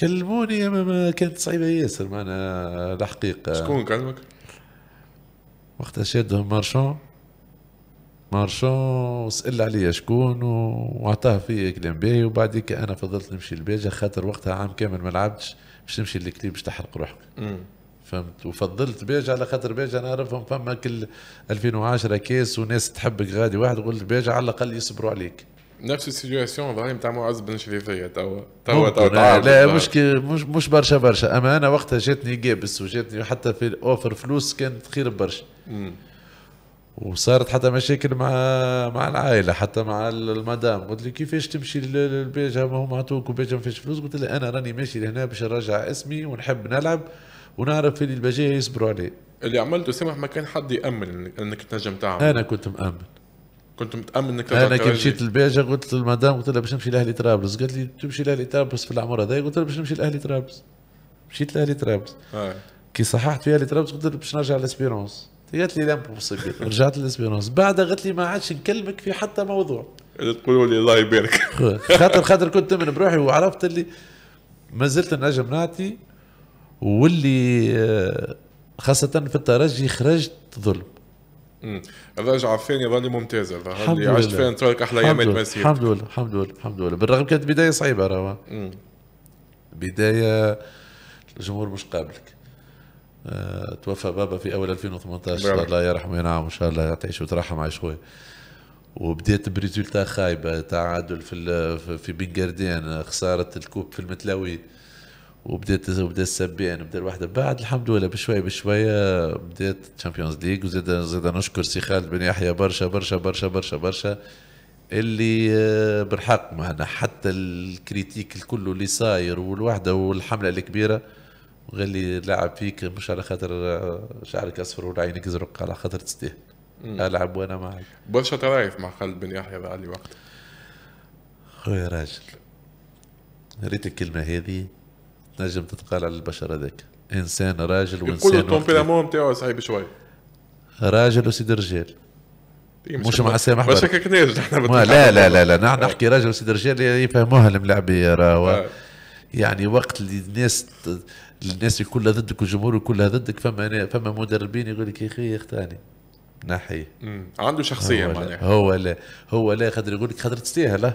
كلموني اما كانت صعيبه ياسر معنا الحقيقه شكون كلمك؟ وقتها شادهم مارشون مارشون سأل عليا شكون وعطاه فيا كلام باهي وبعديك انا فضلت نمشي للباجة خاطر وقتها عام كامل ما لعبتش باش نمشي للكليب باش تحرق روحك فهمت وفضلت باجة على خاطر باجة نعرفهم فما كل 2010 كاس وناس تحبك غادي واحد يقول باجة على الاقل يصبروا عليك نفس السيتواسيون ظهري نتاع معز بن شريفيه توا توا توا لا, مش مش مش برشا برشا اما انا وقتها جاتني جابس وجاتني حتى في اوفر فلوس كانت خير برشا وصارت حتى مشاكل مع مع العائله حتى مع المدام قلت لي كيفاش تمشي للبيجا ما هم عطوك وبيجا ما فيش فلوس قلت لها انا راني ماشي لهنا باش نرجع اسمي ونحب نلعب ونعرف اللي البجايه يصبروا عليه اللي عملته سامح ما كان حد يامن انك تنجم تعمل انا كنت مامن كنت متامن انك انا كي مشيت للبيجا قلت للمدام قلت لها باش نمشي لاهلي طرابلس قالت لي تمشي لاهلي طرابلس في العمر هذا قلت لها باش نمشي لاهلي طرابلس مشيت لاهلي طرابلس آه. كي صححت في اهلي طرابلس قلت لها باش نرجع لاسبيرونس قالت لي لامبوسيبل رجعت لاسبيرونس بعدها قالت لي ما عادش نكلمك في حتى موضوع تقولوا لي الله يبارك خاطر خاطر كنت من بروحي وعرفت اللي ما زلت نجم نعطي واللي آه، خاصة في الترجي خرجت ظلم الرجعه الثانيه ظل ممتازه ظهر لي عشت فيها تراك احلى ايام مسيرتك الحمد لله الحمد لله الحمد لله بالرغم كانت بدايه صعيبه راهو بدايه الجمهور مش قابلك أه، توفى بابا في اول 2018 شاء الله يرحمه وينعم ان شاء الله تعيش وترحم على شويه وبديت بريزولتا خايبه تعادل في في بنجردين خساره الكوب في المتلاوي وبديت وبديت السبيان يعني بدا الوحده بعد الحمد لله بشوي بشوي آه، بديت تشامبيونز ليج وزاد زاد نشكر سي خالد بن يحيى برشا برشا برشا برشا برشا اللي آه، بالحق معنا حتى الكريتيك الكل اللي صاير والوحدة والحملة الكبيرة قال لي لعب فيك مش على خاطر آه، شعرك اصفر عينك ازرق على خاطر تستاهل العب وانا معك برشا طرايف مع خالد بن يحيى بعد وقت خويا راجل ريت الكلمة هذه تنجم تتقال على البشر هذاك انسان راجل وانسان كل التومبيرامون نتاعو صعيب شوي راجل وسيد رجال إيه، مش مع سامح ما شككناش احنا لا لا لا لا نحن نحكي آه. راجل وسيد رجال يفهموها الملاعبيه راهو آه. يعني وقت اللي الناس الناس كلها ضدك والجمهور كلها ضدك فما فما مدربين يقول لك يا اخي اختاني نحي عنده شخصيه هو معناها هو لا هو لا خاطر يقول لك خاطر تستاهل اه.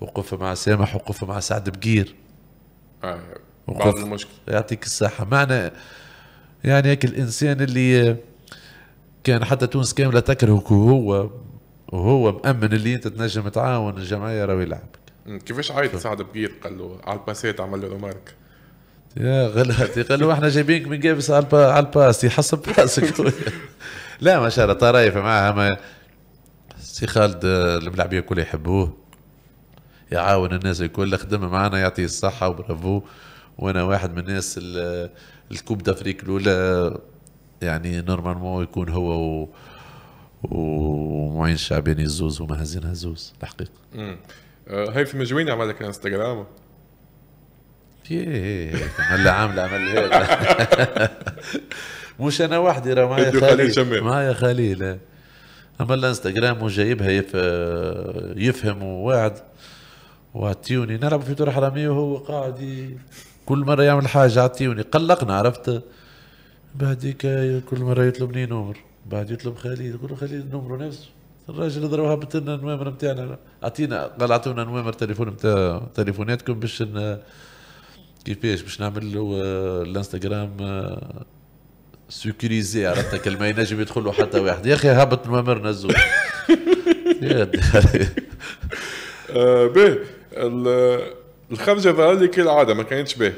وقف مع سامح وقف مع سعد بقير آه. بعض المشكله يعطيك الصحه معنى يعني هيك الانسان اللي كان حتى تونس كامله تكرهك وهو وهو مأمن اللي انت تنجم تعاون الجمعيه راهو يلعبك كيفاش عيط سعد بقير قال له على الباسات عمل له مارك يا غلاتي قال له احنا جايبينك من جابس على الباس يحسب راسك لا ما شاء الله طرايف معها ما سي خالد الملاعبيه الكل يحبوه يعاون الناس الكل خدم معنا يعطيه الصحه وبرافو وانا واحد من الناس الكوب دافريك الاولى يعني نورمالمون يكون هو و... ومعين الشعباني الزوز ومهزين هزوز الحقيقه أه، هاي في مجوين عمل لك انستغرام ايه هلا عامل عمل هيك مش انا وحدي راه معايا خليل معايا خليل اما آه. الانستغرام وجايبها يف... يفهم وواعد وعطيوني نلعب في دور حراميه وهو قاعد كل مره يعمل حاجه عطيوني قلقنا عرفت بعديك كل مره يطلبني نمر بعد يطلب خالد يقول له خالد نمره نفسه الراجل ضرب هبط لنا النوامر نتاعنا اعطينا قال اعطونا نوامر تليفون نتاع تليفوناتكم باش كيفاش باش نعمل له آه، الانستغرام آه، سكريزي عرفت كلمه ينجم يدخل له حتى واحد يا اخي هبط نوامر نزو يا آه، باهي الخمسه ظهر لي كالعاده ما كانتش باهي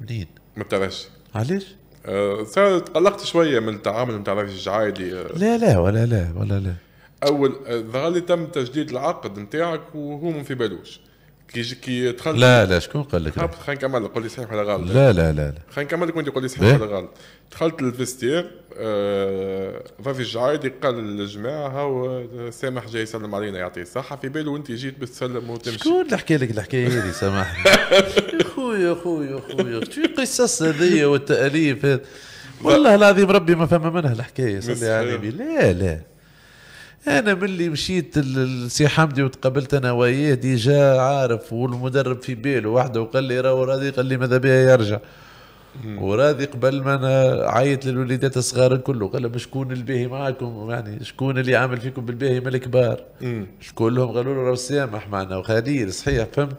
منين؟ ما بتعرفش علاش؟ آه, آه، تقلقت شويه من التعامل نتاع الرجعايلي آه لا لا ولا لا ولا لا اول ظهر آه، لي تم تجديد العقد نتاعك وهو ما في بالوش كي كي دخلت لا لا شكون قال لك خلينا نكمل قول لي صحيح ولا غلط لا لا لا, لا. خلينا نكمل لك وانت قول لي صحيح ولا إيه؟ غلط دخلت للفيستير آه ضافي الجعايدي قال للجماعه هاو آه، سامح جاي يسلم علينا يعطيه الصحه في باله وانت جيت بتسلم وتمشي شكون اللي حكى لك الحكايه هذه سامحني خويا خويا خويا شو القصص هذه والتاليف والله العظيم ربي ما فما منها الحكايه صلي على النبي لا لا انا ملي مشيت لسي حمدي وتقابلت انا وياه ديجا عارف والمدرب في باله وحده وقال لي راهو راضي قال لي ماذا بيا يرجع وراضي قبل ما انا عيط للوليدات الصغار كله قال لهم شكون الباهي معاكم يعني شكون اللي عامل فيكم بالباهي من الكبار شكون لهم قالوا له راهو سامح معنا وخليل صحيح فهمت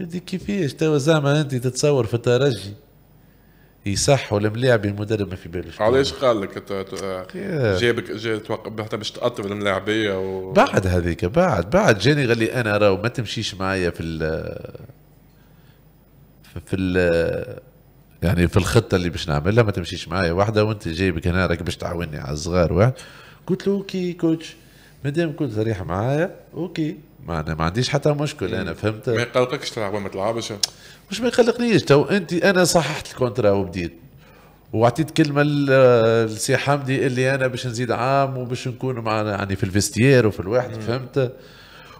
يدي كيفاش توا زعما انت تتصور في الترجي يصحوا الملاعب المدرب ما في بالوش علاش قال لك آه، جابك توقف حتى باش تقطب الملاعبيه و... بعد هذيك بعد بعد جاني قال لي انا راه ما تمشيش معايا في ال في ال يعني في الخطه اللي باش نعملها ما تمشيش معايا واحده وانت جايبك هنا راك باش تعاوني على الصغار واحد قلت له اوكي كوتش مادام كنت صريح معايا اوكي ما انا ما عنديش حتى مشكل انا إيه. فهمت ما يقلقكش تلعب ما تلعبش مش ما يقلقنيش تو انت انا صححت الكونترا وبديت وعطيت كلمه للسي حمدي اللي انا باش نزيد عام وباش نكون معنا يعني في الفيستير وفي الواحد فهمت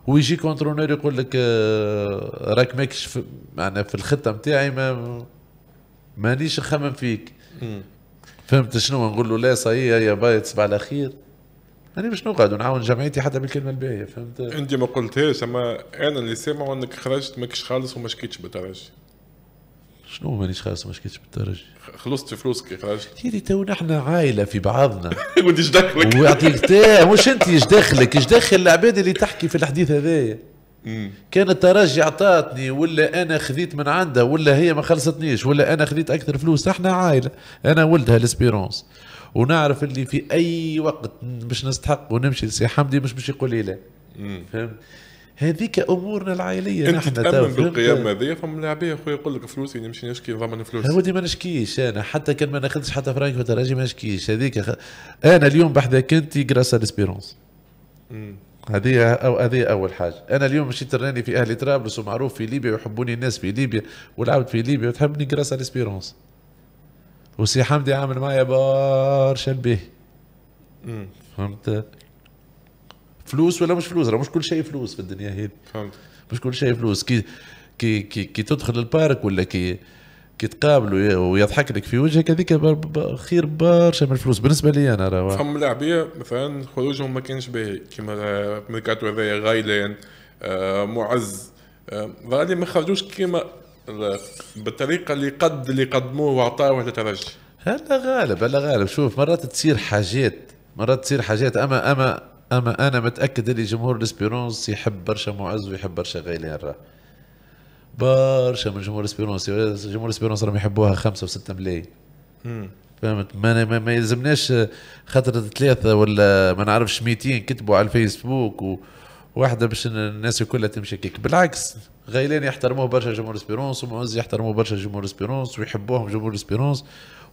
ويجي كونترونور يقول لك آه، راك ماكش معنا في الخطه نتاعي ما مانيش نخمم فيك فهمت شنو نقول له لا صحيح يا بايت تصبح على خير انا مش نقعد ونعاون جمعيتي حتى بالكلمه الباهيه فهمت انت ما قلتهاش اما انا اللي سامع انك خرجت ماكش خالص وما شكيتش بالترجي شنو مانيش خالص ما شكيتش بالترجي خلصت فلوسك خرجت سيدي تو نحن عائله في بعضنا وانت ايش دخلك ويعطيك مش انت ايش دخلك ايش دخل العباد اللي تحكي في الحديث هذايا كان الترجي عطاتني ولا انا خذيت من عندها ولا هي ما خلصتنيش ولا انا خذيت اكثر فلوس احنا عائله انا ولدها الاسبيرونس ونعرف اللي في اي وقت باش نستحق ونمشي لسي حمدي مش باش يقول لي لا فهمت هذيك امورنا العائليه نحن تامن بالقيام هذيا فما العبيه اخويا يقول لك فلوسي يعني نمشي نشكي نضمن فلوسي ودي ما نشكيش انا حتى كان ما ناخذش حتى فرانك وتراجي ما نشكيش هذيك خ... انا اليوم بحذاك انت جراس الاسبيرونس هذه أو هذه أول حاجة أنا اليوم مشيت راني في أهلي طرابلس ومعروف في ليبيا ويحبوني الناس في ليبيا والعبد في ليبيا وتحبني جراس الاسبيرونس وسي حمدي عامل معي بار البيه فهمت فلوس ولا مش فلوس راه مش كل شيء فلوس في الدنيا هذه فهمت مش كل شيء فلوس كي كي كي, كي تدخل البارك ولا كي كي تقابله ويضحك لك في وجهك هذيك خير برشا من الفلوس بالنسبه لي انا راه فهم لاعبيه مثلا خروجهم ما كانش باهي كيما ميركاتو هذايا غايلان آه معز غادي آه ما خرجوش كيما بالطريقه اللي قد اللي قدموه واعطاوه للترجي هلا غالب هلا غالب شوف مرات تصير حاجات مرات تصير حاجات اما اما اما انا متاكد اللي جمهور الاسبيرونس يحب برشا معز ويحب برشا غيلان راه برشا من جمهور الاسبيرونس جمهور الاسبيرونس راهم يحبوها خمسه وسته ملايين فهمت ما ما, ما يلزمناش خاطر ثلاثه ولا ما نعرفش 200 كتبوا على الفيسبوك و واحده باش الناس كلها تمشي كيك بالعكس غيلان يحترموه برشا جمهور اسبيرونس ومعز يحترموه برشا جمهور اسبيرونس ويحبوهم جمهور اسبيرونس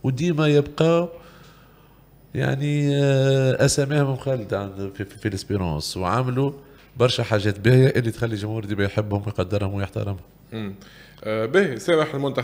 وديما يبقاو يعني آه، اساميهم مخلده عند في, في, في الاسبيرونس وعملوا برشا حاجات باهيه اللي تخلي الجمهور ديما يحبهم ويقدرهم ويحترمهم. امم باهي سامح المنتخب